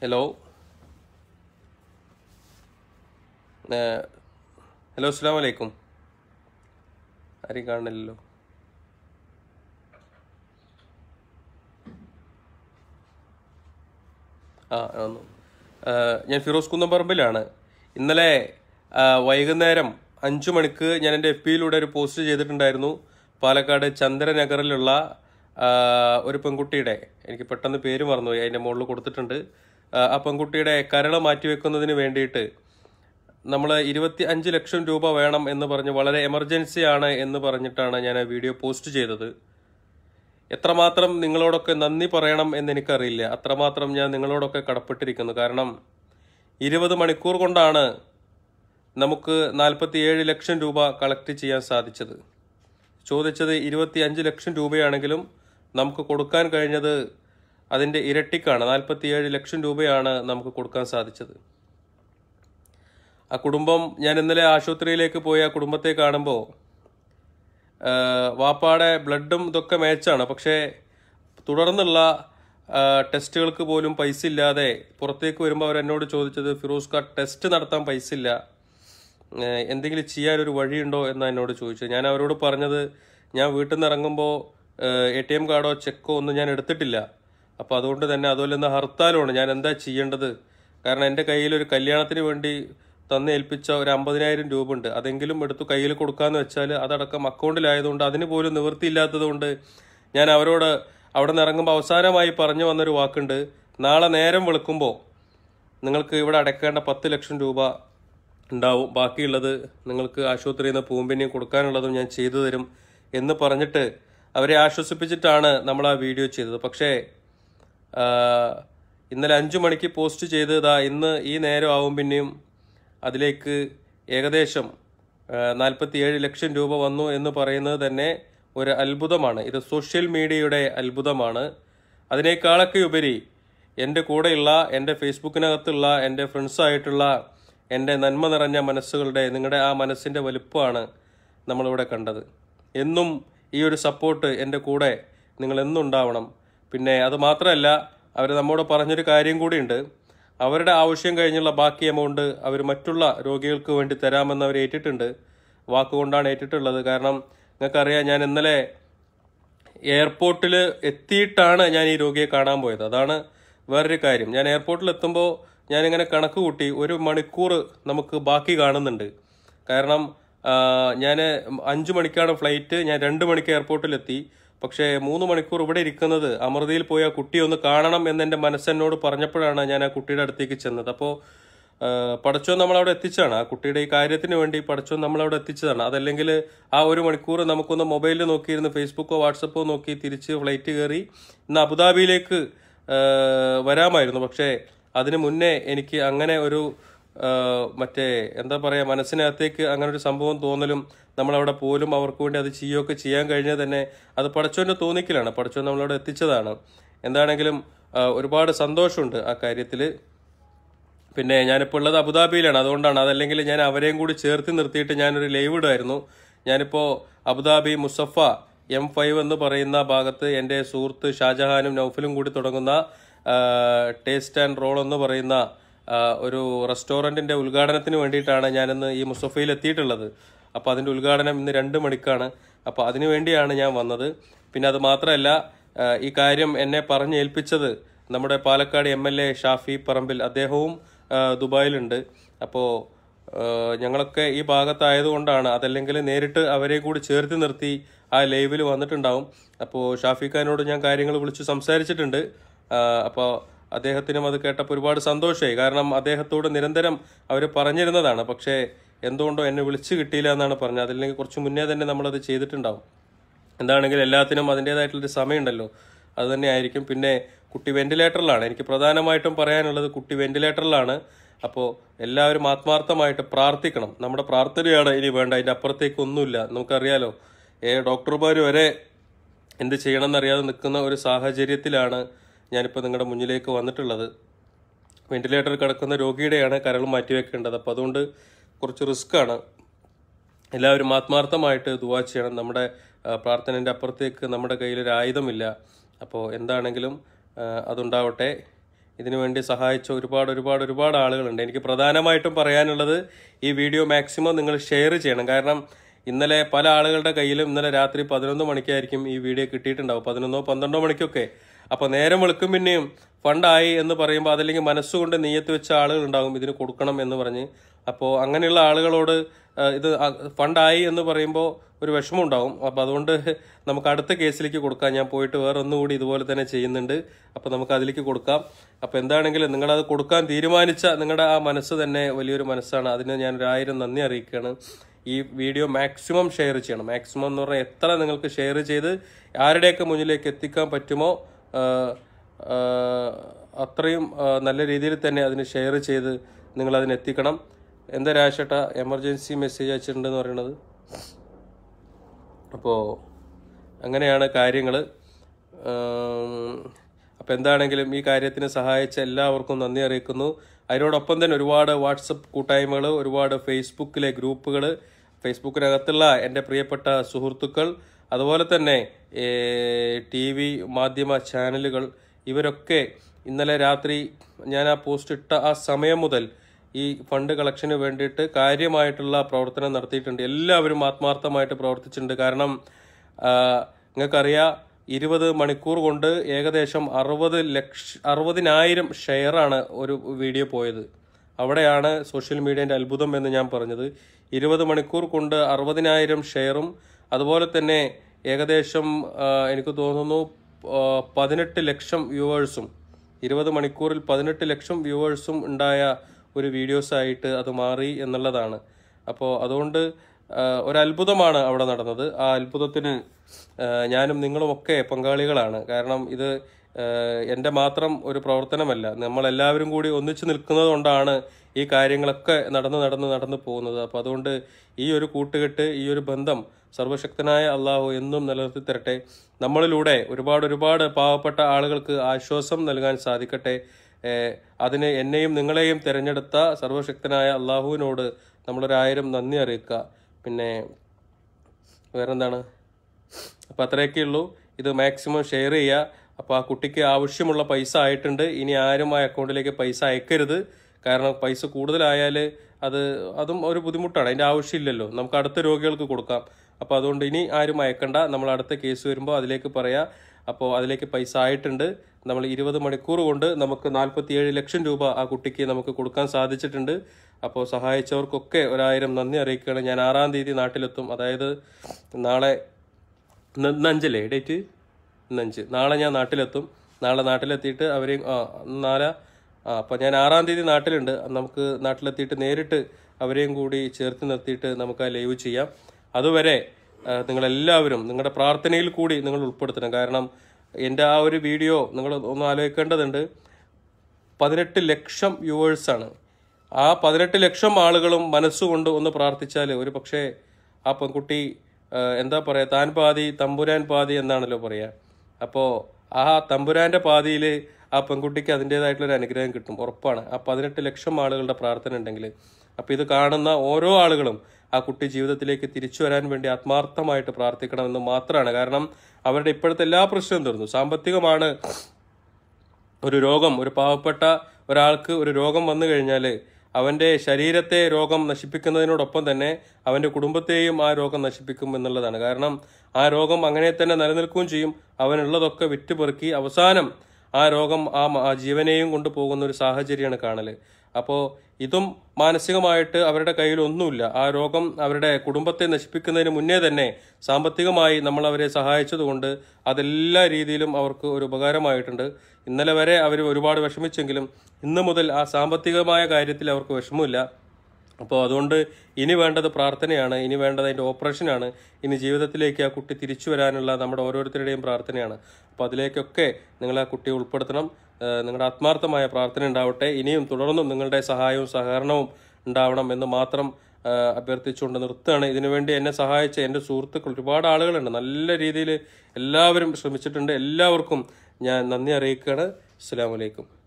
hello hello അസ്സാം വലൈക്കും ആരെയും കാണണില്ലല്ലോ ആ ഞാൻ ഫിറോസ് കുന്നംപറമ്പിലാണ് ഇന്നലെ വൈകുന്നേരം അഞ്ചു മണിക്ക് ഞാൻ എൻ്റെ എഫ് പിയിലൂടെ ഒരു പോസ്റ്റ് ചെയ്തിട്ടുണ്ടായിരുന്നു പാലക്കാട് ചന്ദ്രനഗറിലുള്ള ഒരു പെൺകുട്ടിയുടെ എനിക്ക് പെട്ടെന്ന് പേര് മറന്നുപോയി അതിൻ്റെ മുകളിൽ കൊടുത്തിട്ടുണ്ട് ആ പെൺകുട്ടിയുടെ കരള് മാറ്റിവെക്കുന്നതിന് വേണ്ടിയിട്ട് നമ്മൾ ഇരുപത്തി അഞ്ച് ലക്ഷം രൂപ വേണം എന്ന് പറഞ്ഞ് വളരെ എമർജൻസി ആണ് എന്ന് പറഞ്ഞിട്ടാണ് ഞാൻ ആ വീഡിയോ പോസ്റ്റ് ചെയ്തത് എത്രമാത്രം നിങ്ങളോടൊക്കെ നന്ദി പറയണം എനിക്കറിയില്ല അത്രമാത്രം ഞാൻ നിങ്ങളോടൊക്കെ കടപ്പെട്ടിരിക്കുന്നു കാരണം ഇരുപത് മണിക്കൂർ കൊണ്ടാണ് നമുക്ക് നാൽപ്പത്തിയേഴ് ലക്ഷം രൂപ കളക്ട് ചെയ്യാൻ സാധിച്ചത് ചോദിച്ചത് ഇരുപത്തി ലക്ഷം രൂപയാണെങ്കിലും നമുക്ക് കൊടുക്കാൻ കഴിഞ്ഞത് അതിൻ്റെ ഇരട്ടിക്കാണ് നാൽപ്പത്തിയേഴ് ലക്ഷം രൂപയാണ് നമുക്ക് കൊടുക്കാൻ സാധിച്ചത് ആ കുടുംബം ഞാൻ ഇന്നലെ ആശുപത്രിയിലേക്ക് പോയി ആ കുടുംബത്തെ കാണുമ്പോൾ വാപ്പാടെ ബ്ലഡും ഇതൊക്കെ മാച്ചാണ് പക്ഷേ തുടർന്നുള്ള ടെസ്റ്റുകൾക്ക് പോലും പൈസ ഇല്ലാതെ പുറത്തേക്ക് വരുമ്പോൾ അവർ എന്നോട് ചോദിച്ചത് ഫിറോസ് ടെസ്റ്റ് നടത്താൻ പൈസ ഇല്ല എന്തെങ്കിലും ചെയ്യാനൊരു വഴിയുണ്ടോ എന്നാണ് എന്നോട് ചോദിച്ചത് ഞാൻ അവരോട് പറഞ്ഞത് ഞാൻ വീട്ടിൽ നിന്ന് ഇറങ്ങുമ്പോൾ എ ടി എം കാർഡോ ചെക്കോ ഒന്നും ഞാൻ എടുത്തിട്ടില്ല അപ്പോൾ അതുകൊണ്ട് തന്നെ അതുപോലെ ഒന്ന് ഹർത്താലുമാണ് ഞാൻ എന്താ ചെയ്യേണ്ടത് കാരണം എൻ്റെ കയ്യിൽ ഒരു കല്യാണത്തിന് വേണ്ടി തന്നെ ഏൽപ്പിച്ച ഒരു അമ്പതിനായിരം രൂപ ഉണ്ട് അതെങ്കിലും എടുത്തു കയ്യിൽ കൊടുക്കാമെന്ന് വെച്ചാൽ അതടക്കം അക്കൗണ്ടിലായതുകൊണ്ട് അതിന് പോലും നിവൃത്തിയില്ലാത്തതുകൊണ്ട് ഞാൻ അവരോട് അവിടെ നിന്ന് ഇറങ്ങുമ്പോൾ അവസാനമായി പറഞ്ഞു വന്നൊരു വാക്കുണ്ട് നാളെ നേരം വെളുക്കുമ്പോൾ നിങ്ങൾക്ക് ഇവിടെ അടയ്ക്കേണ്ട പത്ത് ലക്ഷം രൂപ ഉണ്ടാവും ബാക്കിയുള്ളത് നിങ്ങൾക്ക് ആശുപത്രിയിൽ നിന്ന് പൂമ്പിനെയും കൊടുക്കാനുള്ളതും ഞാൻ ചെയ്തു തരും എന്ന് പറഞ്ഞിട്ട് അവരെ ആശ്വസിപ്പിച്ചിട്ടാണ് നമ്മൾ ആ വീഡിയോ ചെയ്തത് പക്ഷേ ഇന്നലെ അഞ്ച് മണിക്ക് പോസ്റ്റ് ചെയ്തതാ ഇന്ന് ഈ നേരം ആവും പിന്നെയും അതിലേക്ക് ഏകദേശം നാൽപ്പത്തിയേഴ് ലക്ഷം രൂപ വന്നു എന്ന് പറയുന്നത് തന്നെ ഒരു അത്ഭുതമാണ് ഇത് സോഷ്യൽ മീഡിയയുടെ അത്ഭുതമാണ് അതിനേക്കാളൊക്കെ ഉപരി എൻ്റെ കൂടെയുള്ള എൻ്റെ ഫേസ്ബുക്കിനകത്തുള്ള എൻ്റെ ഫ്രണ്ട്സായിട്ടുള്ള എൻ്റെ നന്മ നിറഞ്ഞ മനസ്സുകളുടെ നിങ്ങളുടെ ആ മനസ്സിൻ്റെ വലുപ്പമാണ് നമ്മളിവിടെ കണ്ടത് എന്നും ഈ ഒരു സപ്പോർട്ട് എൻ്റെ കൂടെ നിങ്ങൾ പിന്നെ അത് മാത്രമല്ല അവർ നമ്മോട് പറഞ്ഞൊരു കാര്യം കൂടിയുണ്ട് അവരുടെ ആവശ്യം കഴിഞ്ഞുള്ള ബാക്കി എമൗണ്ട് അവർ മറ്റുള്ള രോഗികൾക്ക് വേണ്ടി തരാമെന്ന് അവർ ഏറ്റിട്ടുണ്ട് വാക്കുകൊണ്ടാണ് ഏറ്റിട്ടുള്ളത് കാരണം നിങ്ങൾക്കറിയാം ഞാൻ ഇന്നലെ എയർപോർട്ടിൽ എത്തിയിട്ടാണ് ഞാൻ ഈ രോഗിയെ കാണാൻ പോയത് അതാണ് വേറൊരു കാര്യം ഞാൻ എയർപോർട്ടിൽ എത്തുമ്പോൾ ഞാനിങ്ങനെ കണക്ക് കൂട്ടി ഒരു മണിക്കൂർ നമുക്ക് ബാക്കി കാണുന്നുണ്ട് കാരണം ഞാൻ അഞ്ച് മണിക്കാണ് ഫ്ലൈറ്റ് ഞാൻ രണ്ട് മണിക്ക് എയർപോർട്ടിലെത്തി പക്ഷേ മൂന്ന് മണിക്കൂർ ഇവിടെ ഇരിക്കുന്നത് അമൃതയിൽ പോയി ആ ഒന്ന് കാണണം എൻ്റെ മനസ്സെന്നോട് പറഞ്ഞപ്പോഴാണ് ഞാൻ ആ കുട്ടിയുടെ അടുത്തേക്ക് ചെന്നത് അപ്പോൾ പഠിച്ചോ നമ്മളവിടെ എത്തിച്ചാണ് ആ കുട്ടിയുടെ ഈ കാര്യത്തിന് വേണ്ടി പഠിച്ചോ നമ്മളവിടെ എത്തിച്ചതാണ് അതല്ലെങ്കിൽ ആ ഒരു മണിക്കൂർ നമുക്കൊന്ന് മൊബൈലിൽ നോക്കിയിരുന്ന് ഫേസ്ബുക്കോ വാട്സപ്പോ നോക്കി തിരിച്ച് ഫ്ലൈറ്റ് കയറി ഇന്ന് അബുദാബിയിലേക്ക് വരാമായിരുന്നു പക്ഷേ അതിനു മുന്നേ എനിക്ക് അങ്ങനെ ഒരു മറ്റേ എന്താ പറയുക മനസ്സിനകത്തേക്ക് അങ്ങനെ ഒരു സംഭവം തോന്നലും നമ്മൾ അവിടെ പോലും അവർക്ക് വേണ്ടി അത് ചെയ്യുകയൊക്കെ ചെയ്യാൻ കഴിഞ്ഞാൽ തന്നെ അത് പടച്ചോൻ്റെ തോന്നിക്കലാണ് പടച്ചോൻ നമ്മളവിടെ എത്തിച്ചതാണ് എന്താണെങ്കിലും ഒരുപാട് സന്തോഷമുണ്ട് ആ കാര്യത്തിൽ പിന്നെ ഞാനിപ്പോൾ ഉള്ളത് അബുദാബിയിലാണ് അതുകൊണ്ടാണ് അതല്ലെങ്കിൽ ഞാൻ അവരെയും കൂടി ചേർത്ത് നിർത്തിയിട്ട് ഞാനൊരു ലൈവ് ഇടുമായിരുന്നു ഞാനിപ്പോൾ അബുദാബി മുസഫ എം ഫൈവ് എന്ന് പറയുന്ന ഭാഗത്ത് എൻ്റെ സുഹൃത്ത് ഷാജഹാനും നൗഫലും കൂടി തുടങ്ങുന്ന ടേസ്റ്റ് ആൻഡ് റോൾ എന്ന് പറയുന്ന ഒരു റെസ്റ്റോറൻറ്റിൻ്റെ ഉദ്ഘാടനത്തിന് വേണ്ടിയിട്ടാണ് ഞാനിന്ന് ഈ മുസഫയിൽ എത്തിയിട്ടുള്ളത് അപ്പോൾ അതിൻ്റെ ഉദ്ഘാടനം ഇന്ന് രണ്ട് മണിക്കാണ് അപ്പോൾ അതിനു വേണ്ടിയാണ് ഞാൻ വന്നത് പിന്നെ അത് മാത്രമല്ല ഈ കാര്യം എന്നെ ഏൽപ്പിച്ചത് നമ്മുടെ Palakkad M L A Shafi Parambil അദ്ദേഹവും ദുബായിലുണ്ട് അപ്പോൾ ഞങ്ങളൊക്കെ ഈ ഭാഗത്തായതുകൊണ്ടാണ് അതല്ലെങ്കിൽ നേരിട്ട് അവരെ കൂടി ചേർത്ത് നിർത്തി ആ ലൈവിൽ വന്നിട്ടുണ്ടാവും അപ്പോൾ ഷാഫി ഖാനോട് ഞാൻ കാര്യങ്ങൾ വിളിച്ച് സംസാരിച്ചിട്ടുണ്ട് അപ്പോൾ അദ്ദേഹത്തിനും അത് കേട്ടപ്പോൾ ഒരുപാട് സന്തോഷമായി കാരണം അദ്ദേഹത്തോട് നിരന്തരം അവർ പറഞ്ഞിരുന്നതാണ് പക്ഷേ എന്തുകൊണ്ടോ എന്നെ വിളിച്ചു കിട്ടിയില്ല എന്നാണ് പറഞ്ഞത് അതില്ലെങ്കിൽ കുറച്ച് മുന്നേ തന്നെ നമ്മളത് ചെയ്തിട്ടുണ്ടാവും എന്താണെങ്കിലും എല്ലാത്തിനും അതിൻ്റേതായിട്ടുള്ളൊരു സമയമുണ്ടല്ലോ അത് തന്നെയായിരിക്കും പിന്നെ കുട്ടി വെന്റിലേറ്ററിലാണ് എനിക്ക് പ്രധാനമായിട്ടും പറയാനുള്ളത് കുട്ടി വെന്റിലേറ്ററിലാണ് അപ്പോൾ എല്ലാവരും ആത്മാർത്ഥമായിട്ട് പ്രാർത്ഥിക്കണം നമ്മുടെ പ്രാർത്ഥനയാണ് ഇനി വേണ്ട അതിൻ്റെ അപ്പുറത്തേക്ക് ഒന്നുമില്ല നമുക്കറിയാലോ ഏ ഡോക്ടർമാർ വരെ എന്ത് ചെയ്യണമെന്നറിയാതെ നിൽക്കുന്ന ഒരു സാഹചര്യത്തിലാണ് ഞാനിപ്പോൾ നിങ്ങളുടെ മുന്നിലേക്ക് വന്നിട്ടുള്ളത് വെന്റിലേറ്ററിൽ കിടക്കുന്ന രോഗിയുടെയാണ് കരൾ മാറ്റിവെക്കേണ്ടത് അപ്പോൾ അതുകൊണ്ട് കുറച്ച് റിസ്ക്കാണ് എല്ലാവരും ആത്മാർത്ഥമായിട്ട് ദുവാ ചെയ്യണം നമ്മുടെ പ്രാർത്ഥനേൻ്റെ അപ്പുറത്തേക്ക് നമ്മുടെ കയ്യിലൊരു ആയുധമില്ല അപ്പോൾ എന്താണെങ്കിലും അതുണ്ടാവട്ടെ ഇതിനുവേണ്ടി സഹായിച്ച ഒരുപാട് ഒരുപാട് ഒരുപാട് ആളുകളുണ്ട് എനിക്ക് പ്രധാനമായിട്ടും പറയാനുള്ളത് ഈ വീഡിയോ മാക്സിമം നിങ്ങൾ ഷെയർ ചെയ്യണം കാരണം ഇന്നലെ പല ആളുകളുടെ കയ്യിലും ഇന്നലെ രാത്രി പതിനൊന്ന് മണിക്കായിരിക്കും ഈ വീഡിയോ കിട്ടിയിട്ടുണ്ടാവും പതിനൊന്നോ പന്ത്രണ്ടോ മണിക്കൊക്കെ അപ്പോൾ നേരം വെളുക്കും പിന്നെയും ഫണ്ടായി എന്ന് പറയുമ്പോൾ അതല്ലെങ്കിൽ മനസ്സുകൊണ്ട് നെയ്യത്ത് വെച്ച ആളുകളുണ്ടാകും ഇതിന് കൊടുക്കണം എന്ന് പറഞ്ഞ് അപ്പോൾ അങ്ങനെയുള്ള ആളുകളോട് ഇത് ഫണ്ടായി എന്ന് പറയുമ്പോൾ ഒരു വിഷമം ഉണ്ടാവും അപ്പോൾ അതുകൊണ്ട് നമുക്ക് അടുത്ത കേസിലേക്ക് കൊടുക്കാം ഞാൻ പോയിട്ട് വേറെ ഒന്നുകൂടി ഇതുപോലെ തന്നെ ചെയ്യുന്നുണ്ട് അപ്പോൾ നമുക്ക് അതിലേക്ക് കൊടുക്കാം അപ്പോൾ എന്താണെങ്കിലും നിങ്ങളത് കൊടുക്കാൻ തീരുമാനിച്ച നിങ്ങളുടെ ആ മനസ്സ് തന്നെ വലിയൊരു മനസ്സാണ് അതിന് ഞാൻ ഒരായിരം നന്ദി അറിയിക്കുകയാണ് ഈ വീഡിയോ മാക്സിമം ഷെയർ ചെയ്യണം മാക്സിമം എന്ന് പറഞ്ഞാൽ എത്ര നിങ്ങൾക്ക് ഷെയർ ചെയ്ത് ആരുടെയൊക്കെ മുന്നിലേക്ക് എത്തിക്കാൻ പറ്റുമോ അത്രയും നല്ല രീതിയിൽ തന്നെ അതിന് ഷെയർ ചെയ്ത് നിങ്ങൾ അതിനെത്തിക്കണം എന്താ രാശേട്ട എമർജൻസി മെസ്സേജ് അയച്ചിട്ടുണ്ടെന്ന് പറയുന്നത് അപ്പോൾ അങ്ങനെയാണ് കാര്യങ്ങൾ അപ്പോൾ എന്താണെങ്കിലും ഈ കാര്യത്തിന് സഹായിച്ച എല്ലാവർക്കും നന്ദി അറിയിക്കുന്നു അതിനോടൊപ്പം തന്നെ ഒരുപാട് വാട്സപ്പ് കൂട്ടായ്മകൾ ഒരുപാട് ഫേസ്ബുക്കിലെ ഗ്രൂപ്പുകൾ ഫേസ്ബുക്കിനകത്തുള്ള എൻ്റെ പ്രിയപ്പെട്ട സുഹൃത്തുക്കൾ അതുപോലെ തന്നെ ടി വി മാധ്യമ ചാനലുകൾ ഇവരൊക്കെ ഇന്നലെ രാത്രി ഞാൻ ആ പോസ്റ്റ് ഇട്ട ആ സമയം മുതൽ ഈ ഫണ്ട് കളക്ഷന് വേണ്ടിയിട്ട് കാര്യമായിട്ടുള്ള പ്രവർത്തനം നടത്തിയിട്ടുണ്ട് എല്ലാവരും ആത്മാർത്ഥമായിട്ട് പ്രവർത്തിച്ചിട്ടുണ്ട് കാരണം നിങ്ങൾക്കറിയാം ഇരുപത് മണിക്കൂർ കൊണ്ട് ഏകദേശം അറുപത് ലക്ഷ അറുപതിനായിരം ഷെയറാണ് ഒരു വീഡിയോ പോയത് അവിടെയാണ് സോഷ്യൽ മീഡിയേൻ്റെ അത്ഭുതം എന്ന് ഞാൻ പറഞ്ഞത് ഇരുപത് മണിക്കൂർ കൊണ്ട് അറുപതിനായിരം ഷെയറും അതുപോലെ തന്നെ ഏകദേശം എനിക്ക് തോന്നുന്നു പതിനെട്ട് ലക്ഷം വ്യൂവേഴ്സും ഇരുപത് മണിക്കൂറിൽ പതിനെട്ട് ലക്ഷം വ്യൂവേഴ്സും ഉണ്ടായ ഒരു വീഡിയോസായിട്ട് അത് മാറി എന്നുള്ളതാണ് അപ്പോൾ അതുകൊണ്ട് ഒരത്ഭുതമാണ് അവിടെ നടന്നത് ആ അത്ഭുതത്തിന് ഞാനും നിങ്ങളുമൊക്കെ പങ്കാളികളാണ് കാരണം ഇത് എൻ്റെ മാത്രം ഒരു പ്രവർത്തനമല്ല നമ്മളെല്ലാവരും കൂടി ഒന്നിച്ചു നിൽക്കുന്നതുകൊണ്ടാണ് ഈ കാര്യങ്ങളൊക്കെ നടന്ന് നടന്ന് നടന്ന് പോകുന്നത് അപ്പോൾ അതുകൊണ്ട് ഈ ഒരു കൂട്ടുകെട്ട് ഈ ഒരു ബന്ധം സർവശക്തനായ അള്ളാഹു എന്നും നിലനിർത്തി തരട്ടെ നമ്മളിലൂടെ ഒരുപാട് ഒരുപാട് പാവപ്പെട്ട ആളുകൾക്ക് ആശ്വാസം നൽകാൻ സാധിക്കട്ടെ അതിന് എന്നെയും നിങ്ങളെയും തിരഞ്ഞെടുത്ത സർവശക്തനായ അള്ളാഹുവിനോട് നമ്മളൊരായിരം നന്ദി അറിയിക്കുക പിന്നെ വേറെന്താണ് അപ്പം അത്രയൊക്കെ ഉള്ളൂ ഇത് മാക്സിമം ഷെയർ ചെയ്യുക അപ്പോൾ ആ കുട്ടിക്ക് ആവശ്യമുള്ള പൈസ ആയിട്ടുണ്ട് ഇനി ആരും ആ അക്കൗണ്ടിലേക്ക് പൈസ അയക്കരുത് കാരണം പൈസ കൂടുതലായാൽ അത് അതും ഒരു ബുദ്ധിമുട്ടാണ് അതിൻ്റെ ആവശ്യമില്ലല്ലോ നമുക്ക് അടുത്ത രോഗികൾക്ക് കൊടുക്കാം അപ്പോൾ അതുകൊണ്ട് ഇനി ആരും അയക്കണ്ട നമ്മൾ അടുത്ത കേസ് വരുമ്പോൾ അതിലേക്ക് പറയാം അപ്പോൾ അതിലേക്ക് പൈസ ആയിട്ടുണ്ട് നമ്മൾ ഇരുപത് മണിക്കൂർ കൊണ്ട് നമുക്ക് നാൽപ്പത്തിയേഴ് ലക്ഷം രൂപ ആ കുട്ടിക്ക് നമുക്ക് കൊടുക്കാൻ സാധിച്ചിട്ടുണ്ട് അപ്പോൾ സഹായിച്ചവർക്കൊക്കെ ഒരായിരം നന്ദി അറിയിക്കുകയാണ് ഞാൻ ആറാം തീയതി നാട്ടിലെത്തും അതായത് നാളെ നഞ്ചല്ലേ ഡേറ്റ് നഞ്ച് നാളെ ഞാൻ നാട്ടിലെത്തും നാളെ നാട്ടിലെത്തിയിട്ട് അവരെയും നാളെ അപ്പോൾ ഞാൻ ആറാം തീയതി നാട്ടിലുണ്ട് നമുക്ക് നാട്ടിലെത്തിയിട്ട് നേരിട്ട് അവരെയും കൂടി ചേർത്ത് നിർത്തിയിട്ട് നമുക്ക് ആ ലൈവ് ചെയ്യാം അതുവരെ നിങ്ങളെല്ലാവരും നിങ്ങളുടെ പ്രാർത്ഥനയിൽ കൂടി നിങ്ങൾ ഉൾപ്പെടുത്തണം കാരണം എൻ്റെ ആ ഒരു വീഡിയോ നിങ്ങൾ ഒന്ന് ആലോചിക്കേണ്ടതുണ്ട് പതിനെട്ട് ലക്ഷം വ്യൂവേഴ്സാണ് ആ പതിനെട്ട് ലക്ഷം ആളുകളും മനസ്സുകൊണ്ട് ഒന്ന് പ്രാർത്ഥിച്ചാൽ ഒരു പക്ഷേ ആ പെൺകുട്ടി എന്താ പറയുക താൻ പാതി തമ്പുരാൻ പാതി എന്നാണല്ലോ പറയുക അപ്പോൾ ആ തമ്പുരാൻ്റെ പാതിയിൽ ആ പെൺകുട്ടിക്ക് അതിൻ്റേതായിട്ടുള്ള ഒരു അനുഗ്രഹം കിട്ടും ഉറപ്പാണ് ആ പതിനെട്ട് ലക്ഷം ആളുകളുടെ പ്രാർത്ഥന ഉണ്ടെങ്കിൽ അപ്പം ഇത് കാണുന്ന ഓരോ ആളുകളും ആ കുട്ടി ജീവിതത്തിലേക്ക് തിരിച്ചു വരാൻ വേണ്ടി ആത്മാർത്ഥമായിട്ട് പ്രാർത്ഥിക്കണമെന്ന് മാത്രമാണ് കാരണം അവരുടെ ഇപ്പോഴത്തെ എല്ലാ പ്രശ്നവും തീർന്നു സാമ്പത്തികമാണ് ഒരു രോഗം ഒരു പാവപ്പെട്ട ഒരാൾക്ക് ഒരു രോഗം വന്നു കഴിഞ്ഞാൽ അവൻ്റെ ശരീരത്തെ രോഗം നശിപ്പിക്കുന്നതിനോടൊപ്പം തന്നെ അവൻ്റെ കുടുംബത്തെയും ആ രോഗം നശിപ്പിക്കും എന്നുള്ളതാണ് കാരണം ആ രോഗം അങ്ങനെ തന്നെ നിലനിൽക്കുകയും ചെയ്യും അവനുള്ളതൊക്കെ വിറ്റുപെറുക്കി അവസാനം ആ രോഗം ആ ജീവനെയും കൊണ്ട് പോകുന്ന ഒരു സാഹചര്യമാണ് കാണൽ അപ്പോൾ ഇതും മാനസികമായിട്ട് അവരുടെ കയ്യിൽ ഒന്നുമില്ല ആ രോഗം അവരുടെ കുടുംബത്തെ നശിപ്പിക്കുന്നതിന് മുന്നേ തന്നെ സാമ്പത്തികമായി നമ്മൾ അവരെ സഹായിച്ചതുകൊണ്ട് അതെല്ലാ രീതിയിലും അവർക്ക് ഒരു ഉപകാരമായിട്ടുണ്ട് ഇന്നലെ വരെ അവർ ഒരുപാട് വിഷമിച്ചെങ്കിലും ഇന്ന് മുതൽ ആ സാമ്പത്തികമായ കാര്യത്തിൽ അവർക്ക് വിഷമമില്ല അപ്പോൾ അതുകൊണ്ട് ഇനി വേണ്ടത് പ്രാർത്ഥനയാണ് ഇനി വേണ്ടത് അതിൻ്റെ ഓപ്പറേഷനാണ് ഇനി ജീവിതത്തിലേക്ക് ആ കുട്ടി തിരിച്ചു വരാനുള്ള നമ്മുടെ ഓരോരുത്തരുടെയും പ്രാർത്ഥനയാണ് അപ്പോൾ അതിലേക്കൊക്കെ നിങ്ങൾ ആ കുട്ടിയെ ഉൾപ്പെടുത്തണം നിങ്ങളുടെ ആത്മാർത്ഥമായ പ്രാർത്ഥന ഉണ്ടാവട്ടെ ഇനിയും തുടർന്നും നിങ്ങളുടെ സഹായവും സഹകരണവും ഉണ്ടാവണം എന്ന് മാത്രം അഭ്യർത്ഥിച്ചുകൊണ്ട് നിർത്തുകയാണ് ഇതിനുവേണ്ടി എന്നെ സഹായിച്ച എൻ്റെ സുഹൃത്തുക്കൾ ഒരുപാട് ആളുകളുണ്ട് നല്ല രീതിയിൽ എല്ലാവരും ശ്രമിച്ചിട്ടുണ്ട് എല്ലാവർക്കും ഞാൻ നന്ദി അറിയിക്കുകയാണ് അസ്സാം വലൈക്കും